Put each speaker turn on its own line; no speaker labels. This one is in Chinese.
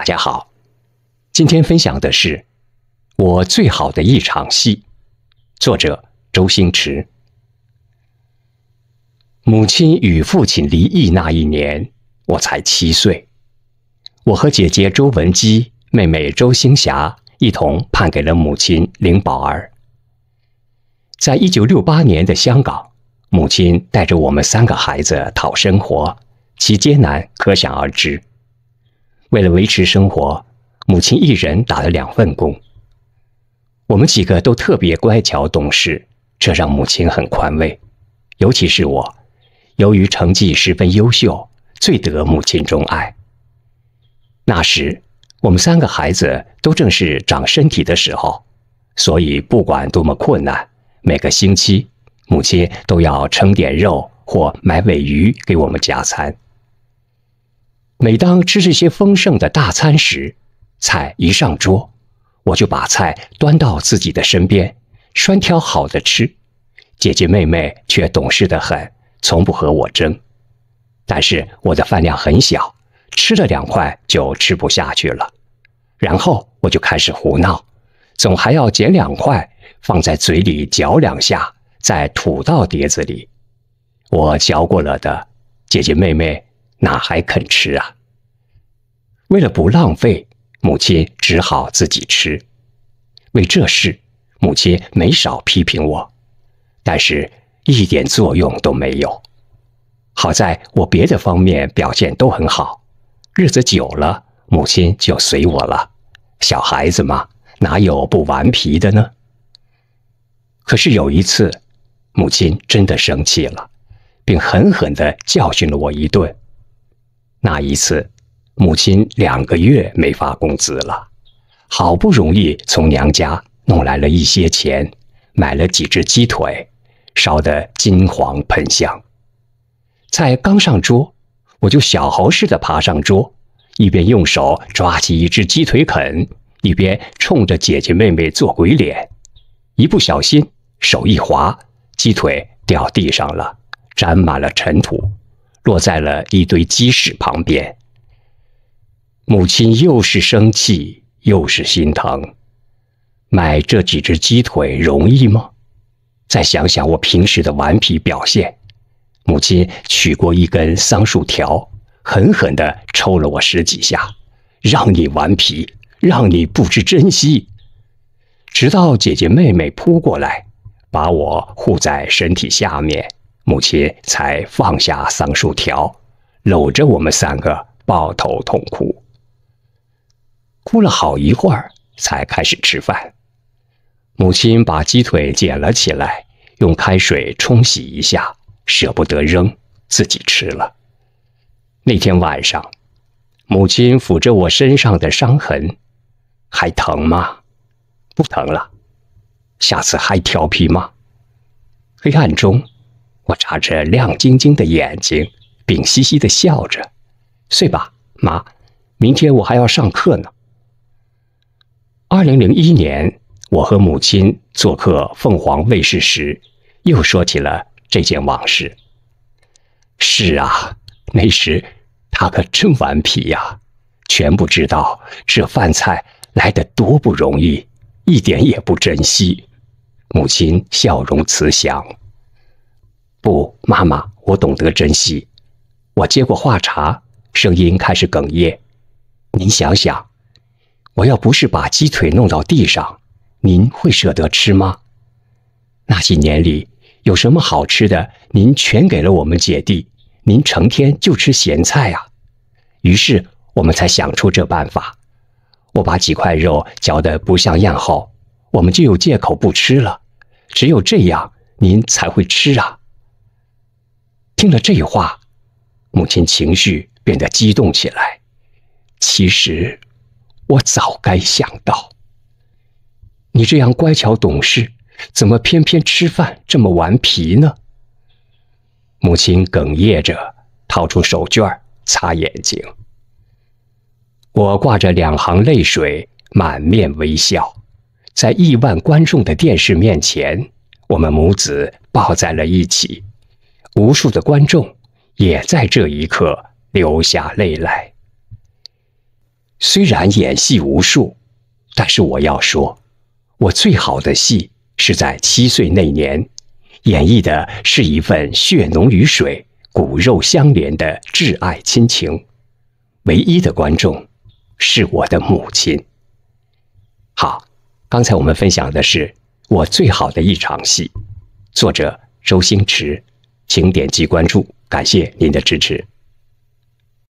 大家好，今天分享的是我最好的一场戏，作者周星驰。母亲与父亲离异那一年，我才七岁，我和姐姐周文姬、妹妹周星霞一同判给了母亲林宝儿。在一九六八年的香港，母亲带着我们三个孩子讨生活，其艰难可想而知。为了维持生活，母亲一人打了两份工。我们几个都特别乖巧懂事，这让母亲很宽慰，尤其是我，由于成绩十分优秀，最得母亲钟爱。那时，我们三个孩子都正是长身体的时候，所以不管多么困难，每个星期母亲都要称点肉或买尾鱼给我们加餐。每当吃这些丰盛的大餐时，菜一上桌，我就把菜端到自己的身边，专挑好的吃。姐姐妹妹却懂事得很，从不和我争。但是我的饭量很小，吃了两块就吃不下去了。然后我就开始胡闹，总还要捡两块放在嘴里嚼两下，再吐到碟子里。我嚼过了的，姐姐妹妹。哪还肯吃啊？为了不浪费，母亲只好自己吃。为这事，母亲没少批评我，但是一点作用都没有。好在我别的方面表现都很好，日子久了，母亲就随我了。小孩子嘛，哪有不顽皮的呢？可是有一次，母亲真的生气了，并狠狠地教训了我一顿。那一次，母亲两个月没发工资了，好不容易从娘家弄来了一些钱，买了几只鸡腿，烧得金黄喷香。菜刚上桌，我就小猴似的爬上桌，一边用手抓起一只鸡腿啃，一边冲着姐姐妹妹做鬼脸。一不小心，手一滑，鸡腿掉地上了，沾满了尘土。落在了一堆鸡屎旁边，母亲又是生气又是心疼。买这几只鸡腿容易吗？再想想我平时的顽皮表现，母亲取过一根桑树条，狠狠地抽了我十几下，让你顽皮，让你不知珍惜。直到姐姐妹妹扑过来，把我护在身体下面。母亲才放下桑树条，搂着我们三个抱头痛哭，哭了好一会儿才开始吃饭。母亲把鸡腿捡了起来，用开水冲洗一下，舍不得扔，自己吃了。那天晚上，母亲抚着我身上的伤痕，还疼吗？不疼了。下次还调皮吗？黑暗中。我眨着亮晶晶的眼睛，屏嘻嘻的笑着：“睡吧，妈，明天我还要上课呢。”二零零一年，我和母亲做客凤凰卫视时，又说起了这件往事。是啊，那时他可真顽皮呀，全不知道这饭菜来得多不容易，一点也不珍惜。母亲笑容慈祥。不，妈妈，我懂得珍惜。我接过话茬，声音开始哽咽。您想想，我要不是把鸡腿弄到地上，您会舍得吃吗？那些年里，有什么好吃的，您全给了我们姐弟。您成天就吃咸菜啊，于是我们才想出这办法。我把几块肉嚼得不像样后，我们就有借口不吃了。只有这样，您才会吃啊。听了这话，母亲情绪变得激动起来。其实，我早该想到，你这样乖巧懂事，怎么偏偏吃饭这么顽皮呢？母亲哽咽着，掏出手绢擦眼睛。我挂着两行泪水，满面微笑。在亿万观众的电视面前，我们母子抱在了一起。无数的观众也在这一刻流下泪来。虽然演戏无数，但是我要说，我最好的戏是在七岁那年演绎的，是一份血浓于水、骨肉相连的挚爱亲情。唯一的观众是我的母亲。好，刚才我们分享的是我最好的一场戏，作者周星驰。请点击关注，感谢您的支持。